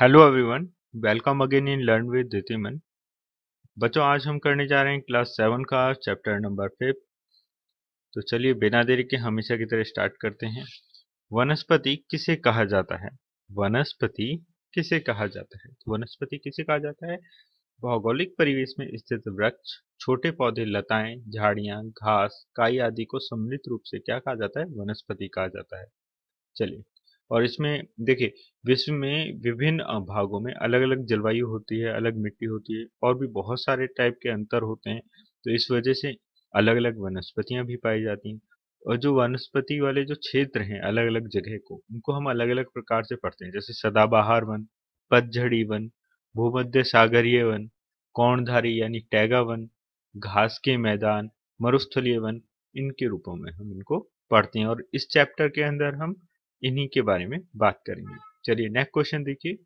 hello everyone welcome again in learn with Ditiman बच्चों आज हम करने जा रहे हैं क्लास सेवन का चैप्टर नंबर फिफ्थ तो चलिए बिना देरी के हमेशा की तरह स्टार्ट करते हैं वनस्पति किसे कहा जाता है वनस्पति किसे कहा जाता है तो वनस्पति किसे कहा जाता है भौगोलिक परिवेश में स्थित वृक्ष छोटे पौधे लताएं झाड़ियां घास काई आदि को सम्मिलित रूप से क्या कहा जाता है वनस्पति कहा जाता है चलिए और इसमें देखिए विश्व में विभिन्न भागों में अलग अलग जलवायु होती है अलग मिट्टी होती है और भी बहुत सारे टाइप के अंतर होते हैं तो इस वजह से अलग अलग वनस्पतियां भी पाई जाती हैं और जो वनस्पति वाले जो क्षेत्र हैं अलग अलग जगह को उनको हम अलग अलग प्रकार से पढ़ते हैं जैसे सदाबहार वन पतझड़ी वन भूमध्य सागरीय वन कौणधारी यानी टैगा वन घास के मैदान मरुस्थलीय वन इनके रूपों में हम इनको पढ़ते हैं और इस चैप्टर के अंदर हम इन्हीं के बारे में बात करेंगे चलिए नेक्स्ट क्वेश्चन देखिए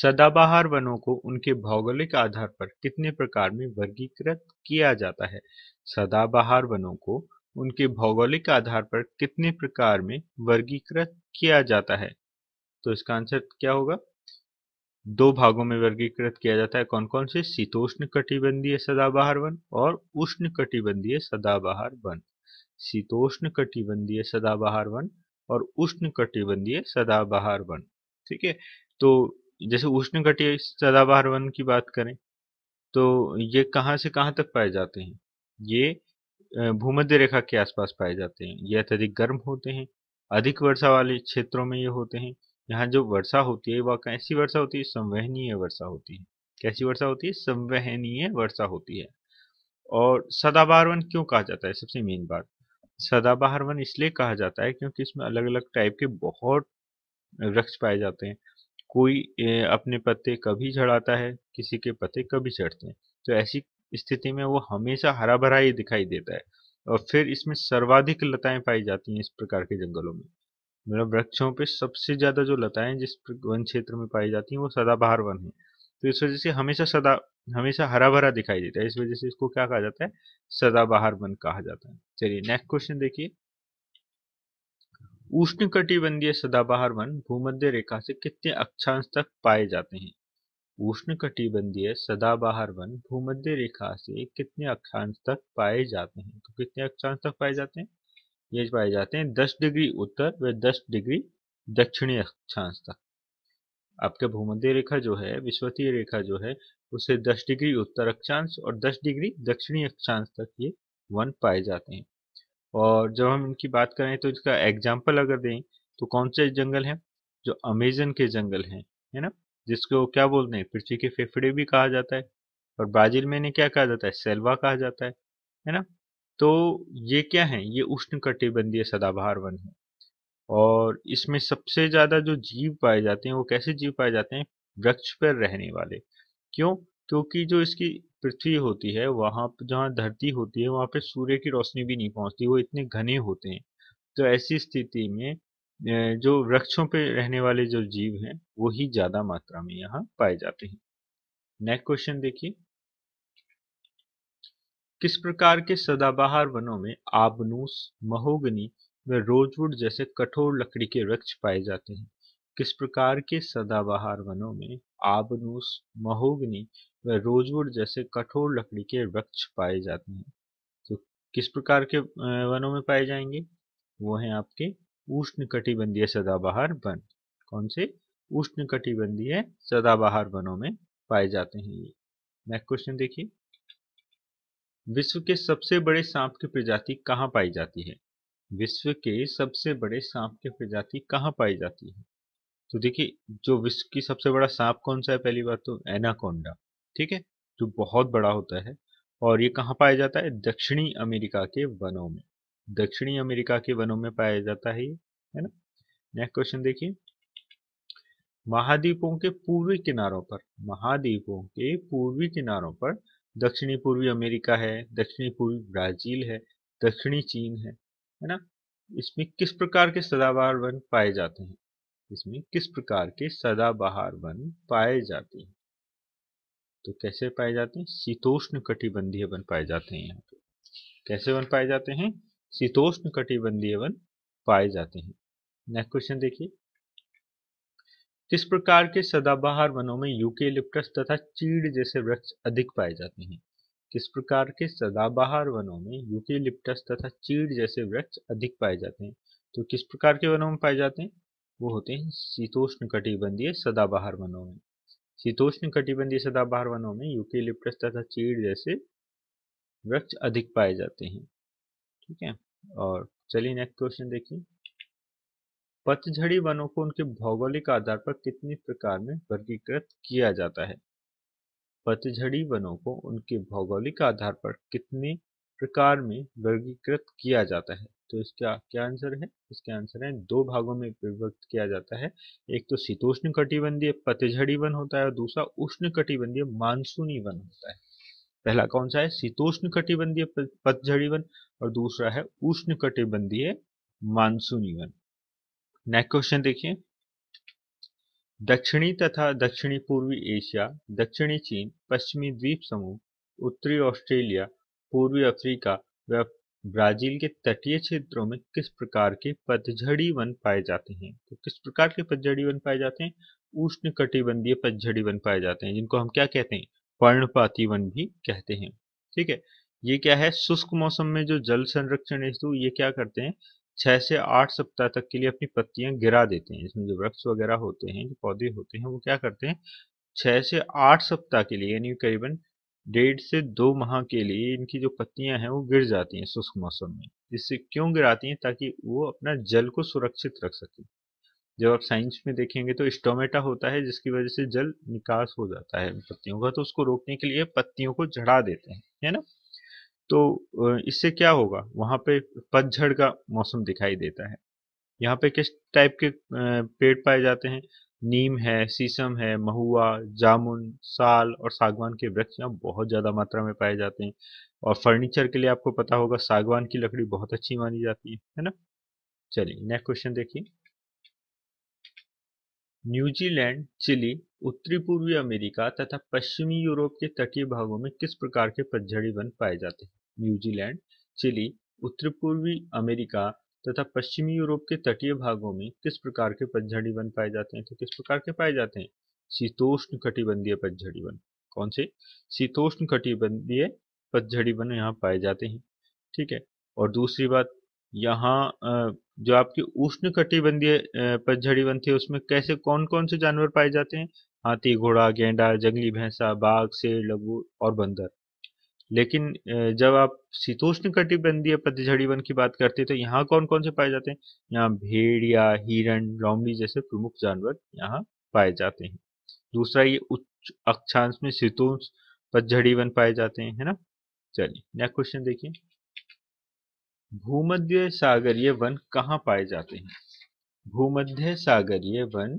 सदाबहार वनों को उनके भौगोलिक आधार पर कितने प्रकार में वर्गीकृत किया जाता है सदाबहार वनों को उनके भौगोलिक आधार पर कितने प्रकार में वर्गीकृत किया जाता है तो इसका आंसर क्या होगा दो भागों में वर्गीकृत किया जाता है कौन कौन से शीतोष्ण कटिबंधीय सदाबहार वन और उष्ण कटिबंधीय सदाबहार वन शीतोष्ण कटिबंधीय सदाबहार वन और उष्ण कटिबंधीय सदाबहार वन ठीक है तो जैसे उष्ण कटिय सदाबहार वन की बात करें तो ये कहाँ से कहाँ तक पाए जाते हैं ये भूमध्य रेखा के आसपास पाए जाते हैं ये अत्यधिक गर्म होते हैं अधिक वर्षा वाले क्षेत्रों में ये होते हैं यहाँ जो वर्षा होती है वह कैसी वर्षा होती है संवहनीय वर्षा होती है कैसी वर्षा होती है संवहनीय वर्षा होती है और सदाबहार वन क्यों कहा जाता है सबसे मेन बात सदाबहार वन इसलिए कहा जाता है क्योंकि इसमें अलग अलग टाइप के बहुत वृक्ष पाए जाते हैं कोई अपने पत्ते कभी झड़ाता है किसी के पत्ते कभी झड़ते हैं तो ऐसी स्थिति में वो हमेशा हरा भरा ही दिखाई देता है और फिर इसमें सर्वाधिक लताएं पाई जाती हैं इस प्रकार के जंगलों में मतलब वृक्षों पे सबसे ज्यादा जो लताएं जिस वन क्षेत्र में पाई जाती हैं वो सदाबहार वन है तो इस वजह से हमेशा सदा हमेशा हरा भरा दिखाई देता है इस वजह से इसको क्या कहा जाता है सदाबहार वन कहा जाता है चलिए नेक्स्ट क्वेश्चन देखिए उष्ण कटिबंधीय सदाबहार वन भूमध्य रेखा से कितने अक्षांश तक पाए जाते हैं उष्ण कटिबंधीय सदाबहार वन भूमध्य रेखा से कितने अक्षांश तक पाए जाते हैं तो कितने अक्षांश तक पाए जाते हैं ये पाए जाते हैं दस डिग्री उत्तर व दस डिग्री दक्षिणी अक्षांश तक आपका भूमध्य रेखा जो है विश्वतीय रेखा जो है उसे 10 डिग्री उत्तर अक्षांश और 10 डिग्री दक्षिणी अक्षांश तक ये वन पाए जाते हैं और जब हम इनकी बात करें तो इसका एग्जाम्पल अगर दें तो कौन से जंगल हैं जो अमेजन के जंगल हैं है ना जिसको क्या बोलते हैं पृथ्वी के फेफड़े भी कहा जाता है और ब्राजील में इन्हें क्या कहा जाता है सेल्वा कहा जाता है है ना तो ये क्या है ये उष्ण कटिबंधीय सदाबहार वन है और इसमें सबसे ज़्यादा जो जीव पाए जाते हैं वो कैसे जीव पाए जाते हैं वृक्ष पर रहने वाले क्यों क्योंकि जो इसकी पृथ्वी होती है वहां जहाँ धरती होती है वहाँ पे सूर्य की रोशनी भी नहीं पहुंचती वो इतने घने होते हैं तो ऐसी स्थिति में जो वृक्षों पे रहने वाले जो जीव हैं वो ही ज़्यादा मात्रा में यहाँ पाए जाते हैं नेक्स्ट क्वेश्चन देखिए किस प्रकार के सदाबहार वनों में आबनूस महोगनी व रोजवुड जैसे कठोर लकड़ी के वृक्ष पाए जाते हैं किस प्रकार के सदाबहार वनों में आबनूस महोगनी व रोजवुड जैसे कठोर लकड़ी के वृक्ष पाए जाते हैं तो किस प्रकार के वनों में पाए जाएंगे वो हैं आपके उष्ण कटिबंधीय सदाबहार वन कौन से उष्ण कटिबंधीय सदाबहार वनों में पाए जाते हैं ये नेक्स्ट क्वेश्चन देखिए विश्व के सबसे बड़े सांप की प्रजाति कहाँ पाई जाती है विश्व के सबसे बड़े सांप की प्रजाति कहाँ पाई जाती है तो देखिए जो विश्व की सबसे बड़ा सांप कौन सा है पहली बात तो एनाकोंडा ठीक है जो बहुत बड़ा होता है और ये कहाँ पाया जाता है दक्षिणी अमेरिका के वनों में दक्षिणी अमेरिका के वनों में पाया जाता है ये है ना नेक्स्ट क्वेश्चन देखिए महाद्वीपों के पूर्वी किनारों पर महाद्वीपों के पूर्वी किनारों पर दक्षिणी पूर्वी अमेरिका है दक्षिणी पूर्वी ब्राजील है दक्षिणी चीन है है ना इसमें किस प्रकार के सदाबहार वन पाए जाते हैं इसमें किस प्रकार के सदाबहार वन पाए जाते हैं तो कैसे पाए जाते हैं शीतोष्ण कटिबंधीय वन पाए जाते हैं यहाँ पे कैसे वन पाए जाते हैं शीतोष्ण कटिबंधीय वन पाए जाते हैं नेक्स्ट क्वेश्चन देखिए किस प्रकार के सदाबहार वनों में यूके तथा चीड़ जैसे वृक्ष अधिक पाए जाते हैं किस प्रकार के सदाबहार वनों में यूकेलिप्टस तथा चीड़ जैसे वृक्ष अधिक पाए जाते हैं तो किस प्रकार के वनों में पाए जाते हैं वो होते हैं शीतोष्ण कटिबंधीय सदाबहार वनों में शीतोष्ण कटिबंधीय सदाबहार वनों में यूकेलिप्टस तथा चीड़ जैसे वृक्ष अधिक पाए जाते हैं ठीक है और चलिए नेक्स्ट क्वेश्चन देखिए पतझड़ी वनों को उनके भौगोलिक आधार पर कितने प्रकार में वर्गीकृत किया जाता है पतझड़ी वनों को उनके भौगोलिक आधार पर कितने प्रकार में वर्गीकृत किया जाता है तो इसका क्या आंसर है इसके आंसर है दो भागों में विभक्त किया जाता है एक तो शीतोष्ण कटिबंधीय पतझड़ी वन होता है और दूसरा उष्ण कटिबंधीय मानसूनी वन होता है पहला कौन सा है शीतोष्ण कटिबंधीय पतझड़ी वन और दूसरा है उष्ण कटिबंधीय मानसूनी वन नेक्स्ट क्वेश्चन देखिए दक्षिणी तथा दक्षिणी पूर्वी एशिया दक्षिणी चीन पश्चिमी द्वीप समूह उत्तरी ऑस्ट्रेलिया पूर्वी अफ्रीका व ब्राजील के तटीय क्षेत्रों में किस प्रकार के पतझड़ी वन पाए जाते हैं तो किस प्रकार के पतझड़ी वन पाए जाते हैं उष्ण कटिबंधीय पतझड़ी वन पाए जाते हैं जिनको हम क्या कहते हैं पर्णपाती वन भी कहते हैं ठीक है ये क्या है शुष्क मौसम में जो जल संरक्षण हेतु ये क्या करते हैं छः से आठ सप्ताह तक के लिए अपनी पत्तियां गिरा देते हैं इसमें जो वृक्ष वगैरह होते हैं जो पौधे होते हैं वो क्या करते हैं छः से आठ सप्ताह के लिए यानी करीबन डेढ़ से दो माह के लिए इनकी जो पत्तियां हैं वो गिर जाती हैं शुष्क मौसम में इससे क्यों गिराती हैं ताकि वो अपना जल को सुरक्षित रख सकें जब आप साइंस में देखेंगे तो स्टोमेटा होता है जिसकी वजह से जल निकास हो जाता है पत्तियों का तो उसको रोकने के लिए पत्तियों को जड़ा देते हैं है ना तो इससे क्या होगा वहाँ पे पतझड़ का मौसम दिखाई देता है यहाँ पे किस टाइप के पेड़ पाए जाते हैं नीम है शीशम है महुआ जामुन साल और सागवान के वृक्ष यहाँ बहुत ज़्यादा मात्रा में पाए जाते हैं और फर्नीचर के लिए आपको पता होगा सागवान की लकड़ी बहुत अच्छी मानी जाती है है ना चलिए नेक्स्ट क्वेश्चन देखिए न्यूजीलैंड चिली उत्तरी पूर्वी अमेरिका तथा पश्चिमी यूरोप के तटीय भागों में किस प्रकार के पतझड़ी वन पाए जाते हैं न्यूजीलैंड चिली उत्तरी पूर्वी अमेरिका तथा पश्चिमी यूरोप के तटीय भागों में किस प्रकार के पतझड़ी वन पाए जाते हैं तो किस प्रकार के पाए जाते हैं शीतोष्ण कटिबंधीय पतझड़ी वन कौन से शीतोष्ण कटिबंधीय पतझड़ी वन यहाँ पाए जाते हैं ठीक है और दूसरी बात यहाँ जो आपकी उष्ण कटिबंधीय पतझड़ी वन थी उसमें कैसे कौन कौन से जानवर पाए जाते हैं हाथी घोड़ा गेंडा जंगली भैंसा बाघ शेर लघु और बंदर लेकिन जब आप शीतोष्ण कटिबंधीय पतझड़ी वन की बात करते हैं तो यहाँ कौन कौन से पाए जाते हैं यहाँ भेड़िया हिरण लॉमड़ी जैसे प्रमुख जानवर यहाँ पाए जाते हैं दूसरा ये उच्च अक्षांश में शीतोष पतझड़ी वन पाए जाते हैं है ना चलिए नेक्स्ट क्वेश्चन देखिए भूमध्य सागरीय वन कहाँ पाए जाते हैं भूमध्य सागरीय वन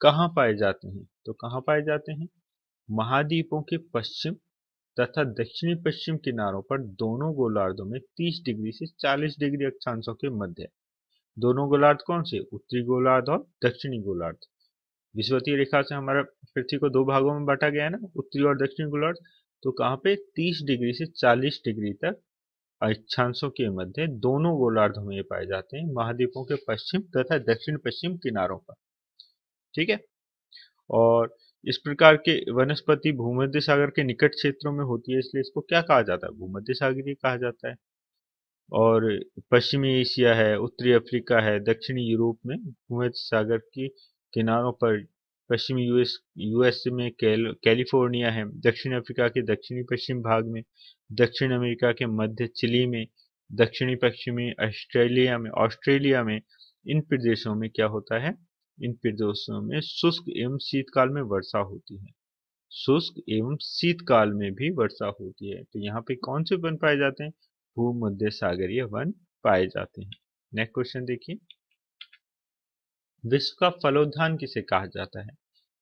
कहाँ पाए जाते हैं तो कहाँ पाए जाते हैं महाद्वीपों के पश्चिम तथा दक्षिणी पश्चिम किनारों पर दोनों गोलार्धों में 30 डिग्री से 40 डिग्री अक्षांशों के मध्य दोनों गोलार्ध कौन से उत्तरी गोलार्ध और दक्षिणी गोलार्ध विश्वतीय रेखा से हमारा पृथ्वी को दो भागों में बांटा गया है ना उत्तरी और दक्षिणी गोलार्ध तो कहाँ पे 30 डिग्री से 40 डिग्री तक अक्षांशों के मध्य दोनों गोलार्धों में पाए जाते हैं महाद्वीपों के पश्चिम तथा दक्षिण पश्चिम किनारों पर ठीक है और इस प्रकार के वनस्पति भूमध्य सागर के निकट क्षेत्रों में होती है इसलिए इसको क्या कहा जाता है भूमध्य सागरीय कहा जाता है और पश्चिमी एशिया है उत्तरी अफ्रीका है दक्षिणी यूरोप में भूमध्य सागर की किनारों पर पश्चिमी यूएस यूएस में कैल, कैलिफोर्निया है दक्षिण अफ्रीका के दक्षिणी पश्चिम भाग में दक्षिण अमेरिका के मध्य चिली में दक्षिणी पश्चिमी ऑस्ट्रेलिया में ऑस्ट्रेलिया में इन प्रदेशों में क्या होता है इन प्रदेशों में शुष्क एवं शीतकाल में वर्षा होती है शुष्क एवं शीतकाल में भी वर्षा होती है तो यहाँ पे कौन से वन पाए जाते हैं भूमध्य सागरीय वन पाए जाते हैं नेक्स्ट क्वेश्चन देखिए विश्व का फलोद्धान किसे कहा जाता है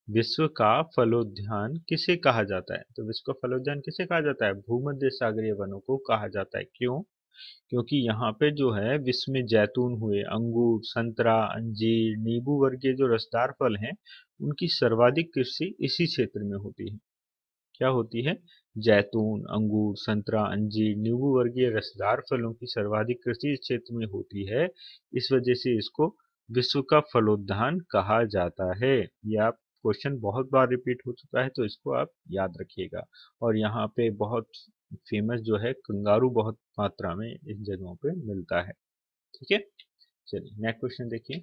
विश्व का फलोद्यान किसे कहा जाता है तो विश्व का फलोद्यान किसे कहा जाता है भूमध्य सागरीय वनों को कहा जाता है क्यों क्योंकि यहाँ पे जो है विश्व में जैतून हुए अंगूर संतरा अंजीर नींबू वर्गीय जो रसदार फल हैं उनकी सर्वाधिक कृषि इसी क्षेत्र में होती है क्या होती है जैतून अंगूर संतरा अंजीर नींबू वर्गीय रसदार फलों की सर्वाधिक कृषि इस क्षेत्र में होती है इस वजह से इसको विश्व का फलोद्यान कहा जाता है ये आप क्वेश्चन बहुत बार रिपीट हो चुका है तो इसको आप याद रखिएगा और यहाँ पे बहुत फेमस जो है कंगारू बहुत मात्रा में इन जगहों पे मिलता है ठीक है चलिए नेक्स्ट क्वेश्चन देखिए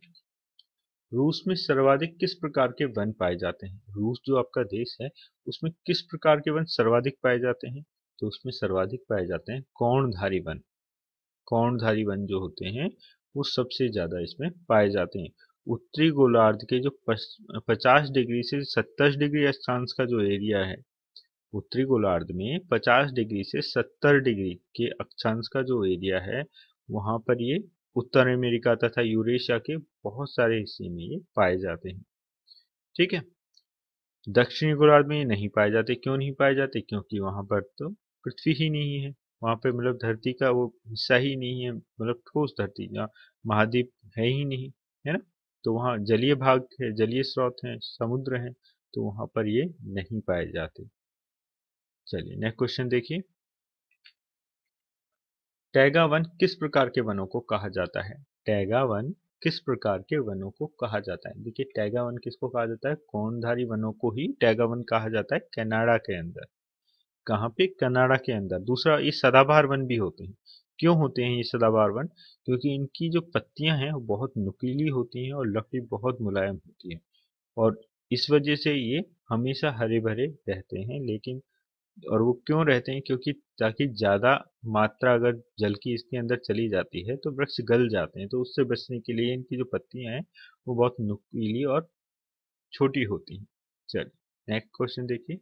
रूस में सर्वाधिक किस प्रकार के वन पाए जाते हैं रूस जो आपका देश है उसमें किस प्रकार के वन सर्वाधिक पाए जाते हैं तो उसमें सर्वाधिक पाए जाते हैं कौणधारी वन कौणधारी वन जो होते हैं वो सबसे ज़्यादा इसमें पाए जाते हैं उत्तरी गोलार्ध के जो पचास डिग्री से सत्तर डिग्री अक्षांश का जो एरिया है उत्तरी गोलार्ध में पचास डिग्री से सत्तर डिग्री के अक्षांश का जो एरिया है वहां पर ये उत्तर अमेरिका तथा यूरेशिया के बहुत सारे हिस्से में ये पाए जाते हैं ठीक है दक्षिणी गोलार्ध में ये नहीं पाए जाते क्यों नहीं पाए जाते क्योंकि वहाँ पर तो पृथ्वी ही नहीं है वहाँ पर मतलब धरती का वो हिस्सा ही नहीं है मतलब ठोस धरती महाद्वीप है ही नहीं है ना तो वहाँ जलीय भाग है जलीय स्रोत हैं समुद्र हैं तो वहाँ पर ये नहीं पाए जाते चलिए नेक्स्ट क्वेश्चन देखिए टैगा वन किस प्रकार के वनों को कहा जाता है टैगा वन किस प्रकार के वनों को कहा जाता है देखिए टैगा वन किसको कहा जाता है कौनधारी वनों को ही टैगा वन कहा जाता है कनाडा के अंदर कहाँ पे कनाडा के अंदर दूसरा ये सदाबहार वन भी होते हैं क्यों होते हैं ये सदाबहार वन क्योंकि इनकी जो पत्तियां हैं वो बहुत नुकीली होती हैं और लकड़ी बहुत मुलायम होती है और इस वजह से ये हमेशा हरे भरे रहते हैं लेकिन और वो क्यों रहते हैं क्योंकि ताकि ज़्यादा मात्रा अगर जल की इसके अंदर चली जाती है तो वृक्ष गल जाते हैं तो उससे बचने के लिए इनकी जो पत्तियां हैं वो बहुत नुकीली और छोटी होती हैं चलिए नेक्स्ट क्वेश्चन देखिए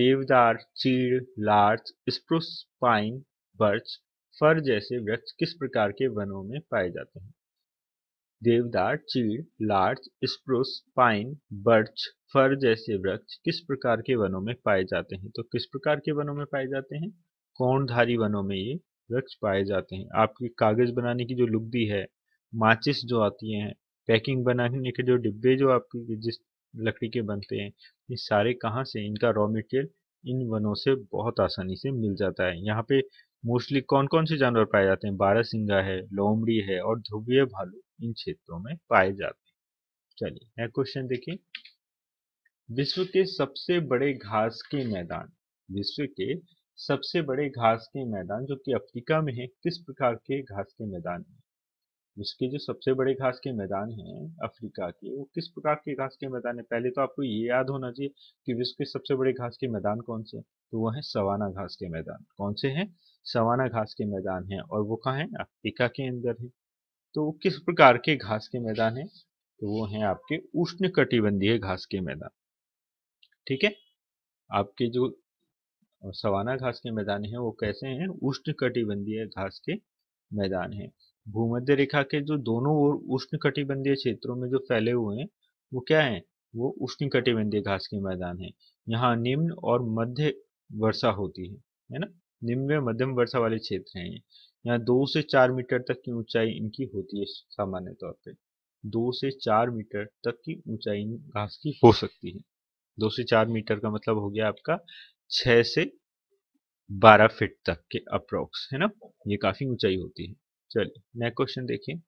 देवदार चीड़ larch spruce pine birch fir जैसे वृक्ष किस प्रकार के वनों में पाए जाते हैं देवदार चीड़ larch spruce pine birch fir जैसे वृक्ष किस प्रकार के वनों में पाए जाते हैं तो किस प्रकार के वनों में पाए जाते हैं कोणधारी वनों में ये वृक्ष पाए जाते हैं आपकी कागज बनाने की जो लुगदी है माचिस जो आती हैं पैकिंग बनाने के जो डिब्बे जो आपकी जिस लकड़ी के बनते हैं ये सारे कहाँ से इनका रॉ मटेरियल इन वनों से बहुत आसानी से मिल जाता है यहाँ पे मोस्टली कौन कौन से जानवर पाए जाते हैं सिंगा है लोमड़ी है और ध्रुवीय भालू इन क्षेत्रों में पाए जाते हैं चलिए नेक्स्ट क्वेश्चन देखिए विश्व के सबसे बड़े घास के मैदान विश्व के सबसे बड़े घास के मैदान जो कि अफ्रीका में है किस प्रकार के घास के मैदान है उसके जो सबसे बड़े घास के मैदान हैं अफ्रीका के वो किस प्रकार के घास के मैदान है पहले तो आपको ये याद होना चाहिए कि विश्व के सबसे बड़े घास के मैदान कौन से हैं तो वह है सवाना घास के मैदान कौन से हैं सवाना घास के मैदान हैं और वो कहाँ हैं अफ्रीका के अंदर हैं तो वो किस प्रकार के घास के मैदान हैं तो वो हैं आपके उष्ण कटिबंधीय घास के मैदान ठीक है आपके जो सवाना घास के मैदान हैं वो कैसे हैं उष्ण कटिबंधीय घास के मैदान हैं भूमध्य रेखा के जो दोनों ओर उष्ण कटिबंधीय क्षेत्रों में जो फैले हुए हैं वो क्या हैं वो उष्ण कटिबंधीय घास के मैदान हैं यहाँ निम्न और मध्य वर्षा होती है है ना निम्न मध्यम वर्षा वाले क्षेत्र हैं यहाँ दो से चार मीटर तक की ऊंचाई इनकी होती है सामान्य तौर पर दो से चार मीटर तक की ऊंचाई घास की हो सकती है दो से चार मीटर का मतलब हो गया आपका छह से बारह फीट तक के अप्रोक्स है ना ये काफी ऊंचाई होती है चलिए नेक्स्ट क्वेश्चन देखिए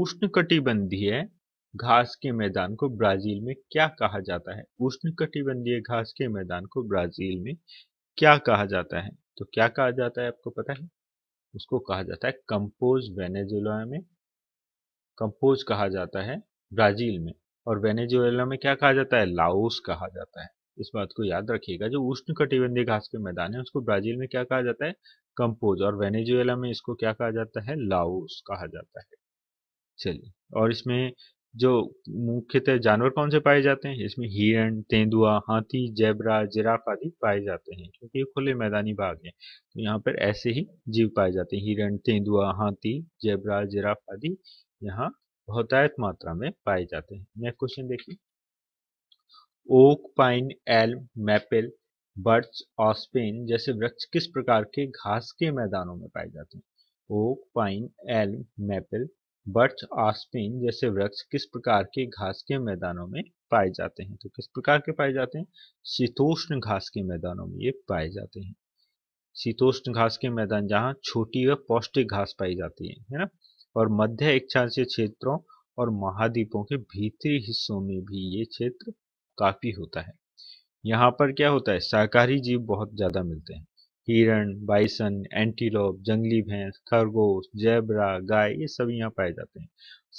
उष्ण कटिबंधीय घास के मैदान को ब्राजील में क्या कहा जाता है उष्ण कटिबंधीय घास के मैदान को ब्राजील में क्या कहा जाता है तो क्या कहा जाता है आपको पता है उसको कहा जाता है कंपोज वेनेजुएला में कंपोज कहा जाता है ब्राजील में और वेनेजुएला में क्या कहा जाता है लाओस कहा जाता है इस बात को याद रखिएगा जो उष्ण कटिबंधी घास के मैदान है उसको ब्राजील में क्या कहा जाता है कंपोज और वेनेजुएला में इसको क्या कहा जाता है लाओस कहा जाता है चलिए और इसमें जो मुख्यतः जानवर कौन से पाए जाते हैं इसमें हिरण तेंदुआ हाथी जेबरा जिराफ आदि पाए जाते हैं क्योंकि ये खुले मैदानी भाग हैं तो यहाँ पर ऐसे ही जीव पाए जाते हैं हिरण तेंदुआ हाथी जेबरा जिराफ आदि यहाँ बहुतायत मात्रा में पाए जाते हैं नेक्स्ट क्वेश्चन देखिए oak pine elm maple birch aspen जैसे वृक्ष किस प्रकार के घास के मैदानों में पाए जाते हैं oak pine elm maple birch aspen जैसे वृक्ष किस प्रकार के घास के मैदानों में पाए जाते हैं तो किस प्रकार के पाए जाते हैं शीतोष्ण घास के मैदानों में ये पाए जाते हैं शीतोष्ण घास के मैदान जहाँ छोटी व पौष्टिक घास पाई जाती है है ना और मध्य इच्छांशीय क्षेत्रों और महाद्वीपों के भीतरी हिस्सों में भी ये क्षेत्र काफी होता है यहाँ पर क्या होता है शाकाहारी जीव बहुत ज्यादा मिलते हैं हिरण बाइसन एंटीलोप जंगली भैंस खरगोश जैबरा गाय ये सब यहाँ पाए जाते हैं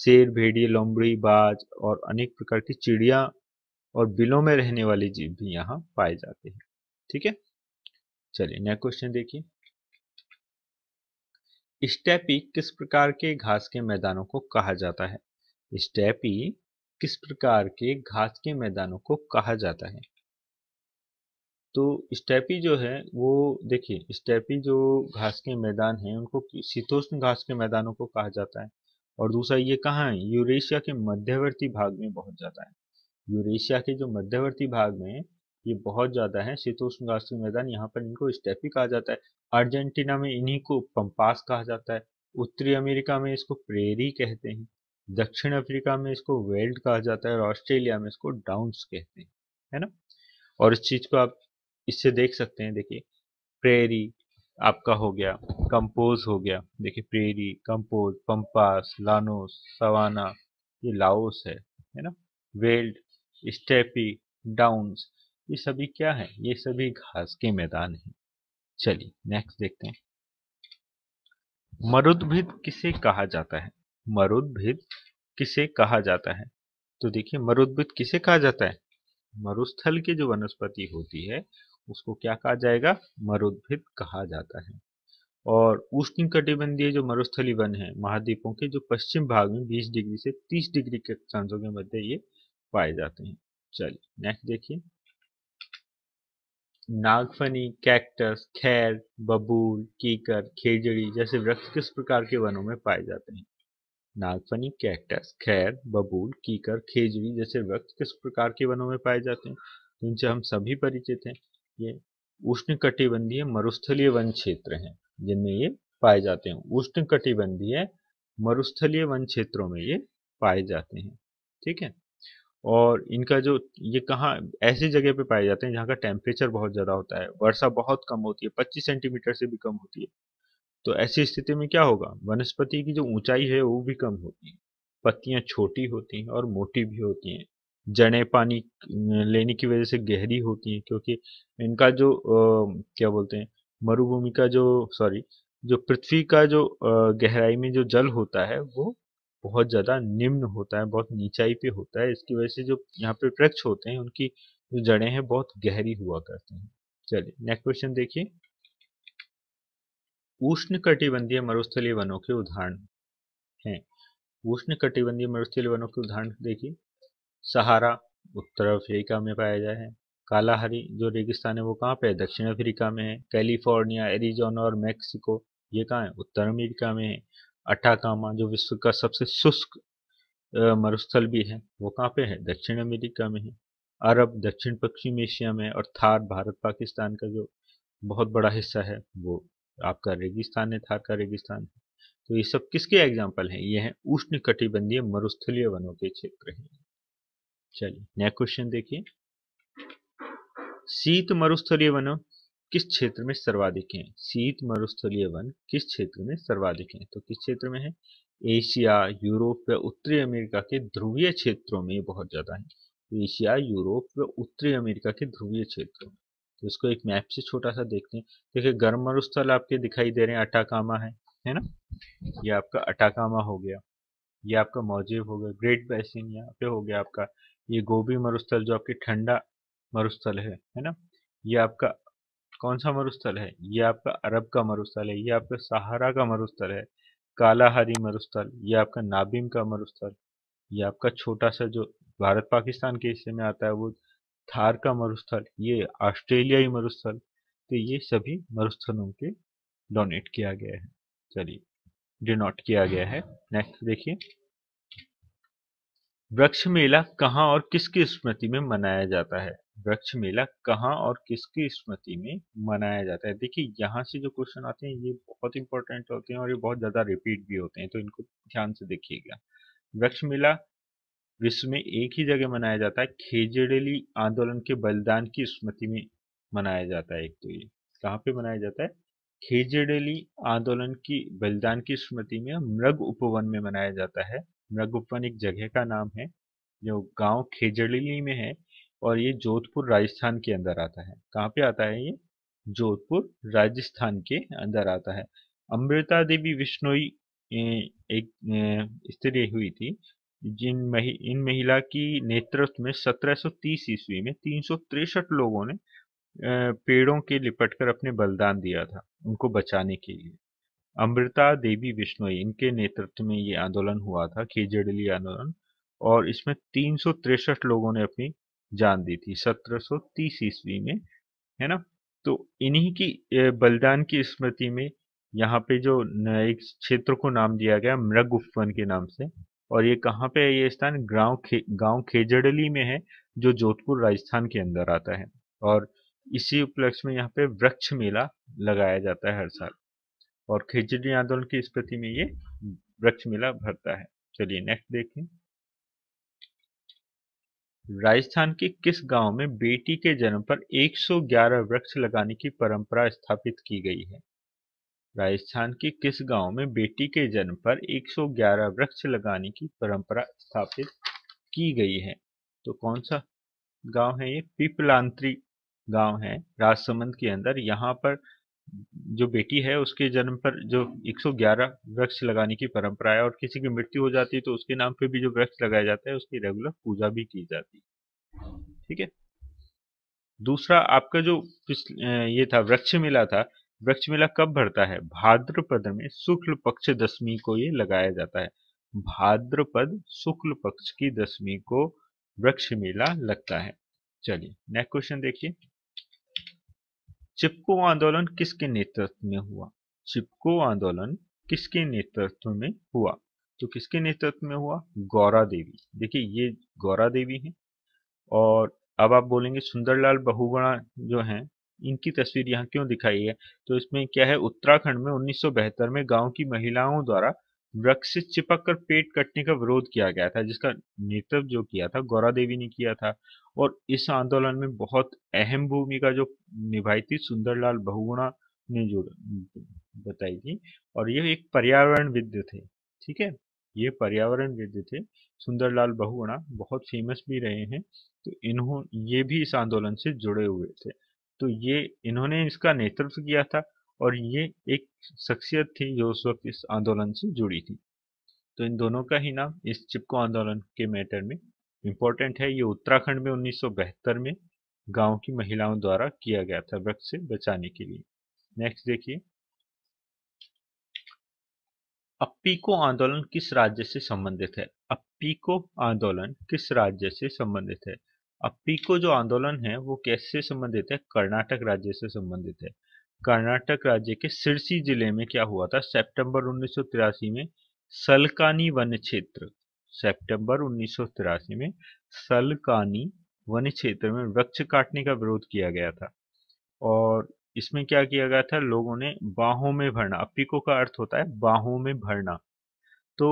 शेर भेड़िए लोमड़ी बाज और अनेक प्रकार की चिड़िया और बिलों में रहने वाले जीव भी यहाँ पाए जाते हैं ठीक है चलिए नेक्स्ट क्वेश्चन देखिए स्टेपी किस प्रकार के घास के मैदानों को कहा जाता है स्टेपी किस प्रकार के घास के मैदानों को कहा जाता है तो स्टेपी जो है वो देखिए स्टेपी जो घास के मैदान हैं उनको शीतोष्ण घास के मैदानों को कहा जाता है और दूसरा ये कहाँ है यूरेशिया के मध्यवर्ती भाग में बहुत ज़्यादा है यूरेशिया के जो मध्यवर्ती भाग में ये बहुत ज़्यादा है शीतोष्ण घास के मैदान यहाँ पर इनको स्टेपी कहा जाता है अर्जेंटीना में इन्हीं को पंपास कहा जाता है उत्तरी अमेरिका में इसको प्रेरी कहते हैं दक्षिण अफ्रीका में इसको वेल्ड कहा जाता है और ऑस्ट्रेलिया में इसको डाउंस कहते हैं है ना और इस चीज़ को आप इससे देख सकते हैं देखिए प्रेरी आपका हो गया कंपोज हो गया देखिए prairie campos pampas llanos savanna ये लाओस है है ना वेल्ड स्टेपी डाउन्स ये सभी क्या है ये सभी घास के मैदान हैं चलिए नेक्स्ट देखते हैं मरुद्भिद किसे कहा जाता है मरुद्भिद किसे कहा जाता है तो देखिए मरुद्भिद किसे कहा जाता है मरुस्थल की जो वनस्पति होती है उसको क्या कहा जाएगा मरुद्भिद कहा जाता है और उष्णकटिबंधीय जो मरुस्थली वन है महाद्वीपों के जो पश्चिम भाग में 20 डिग्री से 30 डिग्री के अक्षांशों के मध्य ये पाए जाते हैं चलिए नेक्स्ट देखिए नागफनी कैक्टस खैर बबूल कीकर खेजड़ी जैसे वृक्ष किस प्रकार के वनों में पाए जाते हैं नागफनी कैक्टस खैर बबूल कीकर खेजड़ी जैसे वृक्ष किस प्रकार के वनों में पाए जाते हैं इनसे तो हम सभी परिचित हैं ये उष्ण कटिबंधीय मरुस्थलीय वन क्षेत्र हैं जिनमें ये पाए जाते हैं उष्ण कटिबंधीय मरुस्थलीय वन क्षेत्रों में ये पाए जाते हैं ठीक है और इनका जो ये कहाँ ऐसी जगह पे पाए जाते हैं जहाँ का टेम्परेचर बहुत ज़्यादा होता है वर्षा बहुत कम होती है पच्चीस सेंटीमीटर से भी कम होती है तो ऐसी स्थिति में क्या होगा वनस्पति की जो ऊंचाई है वो भी कम होती है पत्तियां छोटी होती हैं और मोटी भी होती हैं जड़ें पानी लेने की वजह से गहरी होती हैं क्योंकि इनका जो आ, क्या बोलते हैं मरुभूमि का जो सॉरी जो पृथ्वी का जो आ, गहराई में जो जल होता है वो बहुत ज़्यादा निम्न होता है बहुत नीचाई पे होता है इसकी वजह से जो यहाँ पे वृक्ष होते हैं उनकी जो जड़ें हैं बहुत गहरी हुआ करते हैं चलिए नेक्स्ट क्वेश्चन देखिए उष्ण कटिबंधीय मरुस्थलीय वनों के उदाहरण हैं उष्ण कटिबंधीय मरुस्थलीय वनों के उदाहरण देखिए सहारा उत्तर अफ्रीका में पाया जाए कालाहारी जो रेगिस्तान है वो कहाँ पे है दक्षिण अफ्रीका में है कैलिफोर्निया एरिजोना और मैक्सिको ये कहाँ है उत्तर अमेरिका में है अटाकामा जो विश्व का सबसे शुष्क मरुस्थल भी है वो कहाँ पे है दक्षिण अमेरिका में है अरब दक्षिण पश्चिम एशिया में और थार भारत पाकिस्तान का जो बहुत बड़ा हिस्सा है वो आपका रेगिस्तान है थार का रेगिस्तान है तो ये सब किसके एग्जाम्पल हैं ये हैं उष्ण कटिबंधीय मरुस्थलीय वनों के क्षेत्र हैं चलिए नेक्स्ट क्वेश्चन देखिए शीत मरुस्थलीय वनों किस क्षेत्र में सर्वाधिक है शीत मरुस्थलीय वन किस क्षेत्र में सर्वाधिक है तो किस क्षेत्र में है एशिया यूरोप व उत्तरी अमेरिका के ध्रुवीय क्षेत्रों में बहुत ज्यादा है एशिया यूरोप व उत्तरी अमेरिका के ध्रुवीय क्षेत्रों में तो इसको एक मैप से छोटा सा देखते हैं देखिए गर्म मरुस्थल आपके दिखाई दे रहे हैं अटाकामा है है ना ये आपका अटाकामा हो गया ये आपका मौजिब हो गया ग्रेट बैसिन यहाँ पे हो गया आपका ये गोभी मरुस्थल जो आपके ठंडा मरुस्थल है है ना ये आपका कौन सा मरुस्थल है ये आपका अरब का मरुस्थल है ये आपका सहारा का मरुस्थल है कालाहारी मरुस्थल ये आपका नाबिम का मरुस्थल ये आपका छोटा सा जो भारत पाकिस्तान के हिस्से में आता है वो थार का मरुस्थल ये ऑस्ट्रेलियाई मरुस्थल तो ये सभी मरुस्थलों के डोनेट किया गया है चलिए डिनोट किया गया है नेक्स्ट देखिए वृक्ष मेला कहाँ और किसकी स्मृति में मनाया जाता है वृक्ष मेला कहाँ और किसकी स्मृति में मनाया जाता है देखिए यहाँ से जो क्वेश्चन आते हैं ये बहुत इंपॉर्टेंट होते हैं और ये बहुत ज़्यादा रिपीट भी होते हैं तो इनको ध्यान से देखिएगा वृक्ष मेला विश्व में एक ही जगह मनाया जाता है खेजड़ेली आंदोलन के बलिदान की स्मृति में मनाया जाता है एक तो ये कहाँ पे मनाया जाता है खेजड़ेली आंदोलन की बलिदान की स्मृति में मृग उपवन में मनाया जाता है नगुप्पन एक जगह का नाम है जो गांव खेजड़ली में है और ये जोधपुर राजस्थान के अंदर आता है कहाँ पे आता है ये जोधपुर राजस्थान के अंदर आता है अमृता देवी विष्णोई एक स्त्री हुई थी जिन महि, इन महिला की नेतृत्व में 1730 ईस्वी में तीन लोगों ने पेड़ों के लिपट कर अपने बलिदान दिया था उनको बचाने के लिए अमृता देवी बिश्नोई इनके नेतृत्व में ये आंदोलन हुआ था खेजड़ली आंदोलन और इसमें तीन लोगों ने अपनी जान दी थी 1730 ईस्वी में है ना तो इन्हीं की बलिदान की स्मृति में यहाँ पे जो एक क्षेत्र को नाम दिया गया मृग उपवन के नाम से और ये कहाँ पे है ये स्थान गांव खे, गांव खेजड़ली में है जो जोधपुर राजस्थान के अंदर आता है और इसी उपलक्ष्य में यहाँ पे वृक्ष मेला लगाया जाता है हर साल और खिचड़ी आंदोलन की स्थिति में ये वृक्ष मेला भरता है चलिए नेक्स्ट देखें राजस्थान के किस गांव में बेटी के जन्म पर 111 वृक्ष लगाने की परंपरा स्थापित की गई है राजस्थान के किस गांव में बेटी के जन्म पर 111 वृक्ष लगाने की परंपरा स्थापित की गई है तो कौन सा गांव है ये पिपलांत्री गांव है राजसमंद के अंदर यहाँ पर जो बेटी है उसके जन्म पर जो 111 वृक्ष लगाने की परंपरा है और किसी की मृत्यु हो जाती है तो उसके नाम पे भी जो वृक्ष लगाया जाता है उसकी रेगुलर पूजा भी की जाती है ठीक है दूसरा आपका जो ये था वृक्ष मेला था वृक्ष मेला कब भरता है भाद्रपद में शुक्ल पक्ष दशमी को ये लगाया जाता है भाद्रपद शुक्ल पक्ष की दशमी को वृक्ष मेला लगता है चलिए नेक्स्ट क्वेश्चन देखिए चिपको आंदोलन किसके नेतृत्व में हुआ चिपको आंदोलन किसके नेतृत्व में हुआ तो किसके नेतृत्व में हुआ गौरा देवी देखिए ये गौरा देवी हैं और अब आप बोलेंगे सुंदरलाल बहुगुणा जो हैं इनकी तस्वीर यहाँ क्यों दिखाई है तो इसमें क्या है उत्तराखंड में उन्नीस में गांव की महिलाओं द्वारा वृक्ष से चिपक कर पेट कटने का विरोध किया गया था जिसका नेतृत्व जो किया था गौरा देवी ने किया था और इस आंदोलन में बहुत अहम भूमिका जो निभाई थी सुंदरलाल बहुगुणा ने जो बताई थी और ये एक पर्यावरण विद्य थे ठीक है ये पर्यावरण विद्य थे सुंदरलाल बहुगुणा बहुत फेमस भी रहे हैं तो इन्हों ये भी इस आंदोलन से जुड़े हुए थे तो ये इन्होंने इसका नेतृत्व किया था और ये एक शख्सियत थी जो उस वक्त इस आंदोलन से जुड़ी थी तो इन दोनों का ही नाम इस चिपको आंदोलन के मैटर में इम्पोर्टेंट है ये उत्तराखंड में उन्नीस में गांव की महिलाओं द्वारा किया गया था वृक्ष से बचाने के लिए नेक्स्ट देखिए अपीको आंदोलन किस राज्य से संबंधित है अपीको आंदोलन किस राज्य से संबंधित है अपीको जो आंदोलन है वो कैसे संबंधित है कर्नाटक राज्य से संबंधित है कर्नाटक राज्य के सिरसी जिले में क्या हुआ था सितंबर 1983 में सलकानी वन क्षेत्र सेप्टेम्बर उन्नीस में सलकानी वन क्षेत्र में वृक्ष काटने का विरोध किया गया था और इसमें क्या किया गया था लोगों ने बाहों में भरना अपिको का अर्थ होता है बाहों में भरना तो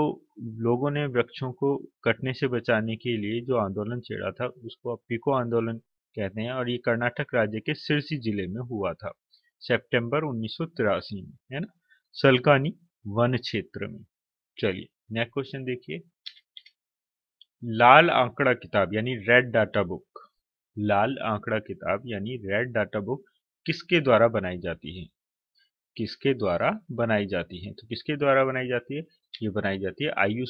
लोगों ने वृक्षों को कटने से बचाने के लिए जो आंदोलन छेड़ा था उसको अपिको आंदोलन कहते हैं और ये कर्नाटक राज्य के सिरसी जिले में हुआ था सितंबर उन्नीस में है ना सलकानी वन क्षेत्र में चलिए नेक्स्ट क्वेश्चन देखिए लाल आंकड़ा किताब यानी रेड डाटा बुक लाल आंकड़ा किताब यानी रेड डाटा बुक किसके द्वारा बनाई जाती है किसके द्वारा बनाई जाती है तो किसके द्वारा बनाई जाती है ये बनाई जाती है आई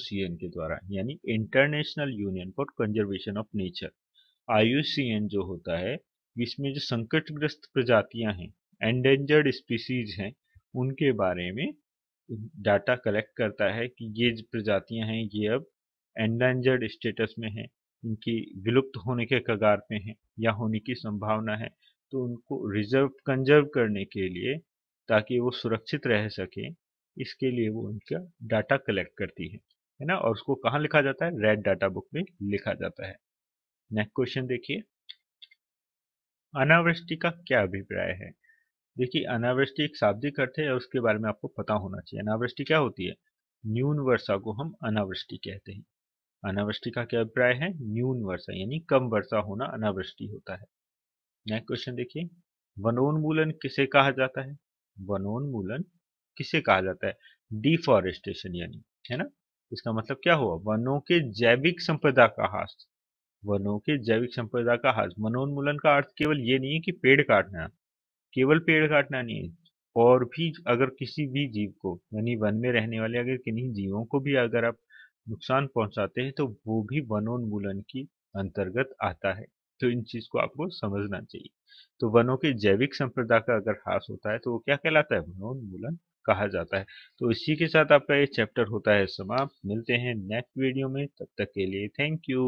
के द्वारा यानी International Union for Conservation of Nature I जो होता है इसमें जो संकटग्रस्त प्रजातियां हैं एंडेंजर्ड स्पीसीज हैं उनके बारे में डाटा कलेक्ट करता है कि ये प्रजातियां हैं ये अब एंडेंजर्ड स्टेटस में हैं इनकी विलुप्त होने के कगार पे हैं या होने की संभावना है तो उनको रिजर्व कंजर्व करने के लिए ताकि वो सुरक्षित रह सके इसके लिए वो उनका डाटा कलेक्ट करती है है ना और उसको कहाँ लिखा जाता है रेड डाटा बुक में लिखा जाता है नेक्स्ट क्वेश्चन देखिए अनावृष्टि का क्या अभिप्राय है देखिए अनावृष्टि एक शाब्दिक अर्थ है और उसके बारे में आपको पता होना चाहिए अनावृष्टि क्या होती है न्यून वर्षा को हम अनावृष्टि कहते हैं अनावृष्टि का क्या अभिप्राय है न्यून वर्षा यानी कम वर्षा होना अनावृष्टि होता है नेक्स्ट क्वेश्चन देखिए वनोन्मूलन किसे कहा जाता है वनोन्मूलन किसे कहा जाता है डिफॉरेस्टेशन यानी है ना इसका मतलब क्या हुआ वनों के जैविक संपदा का हास वनों के जैविक संपदा का हास वनोन्मूलन का अर्थ केवल ये नहीं है कि पेड़ काटना केवल पेड़ काटना नहीं है और भी अगर किसी भी जीव को यानी वन में रहने वाले अगर किन्हीं जीवों को भी अगर आप नुकसान पहुंचाते हैं तो वो भी वनोन्मूलन की अंतर्गत आता है तो इन चीज को आपको समझना चाहिए तो वनों के जैविक संप्रदा का अगर ह्रास होता है तो वो क्या कहलाता है वनोन्मूलन कहा जाता है तो इसी के साथ आपका ये चैप्टर होता है समाप्त मिलते हैं नेक्स्ट वीडियो में तब तक के लिए थैंक यू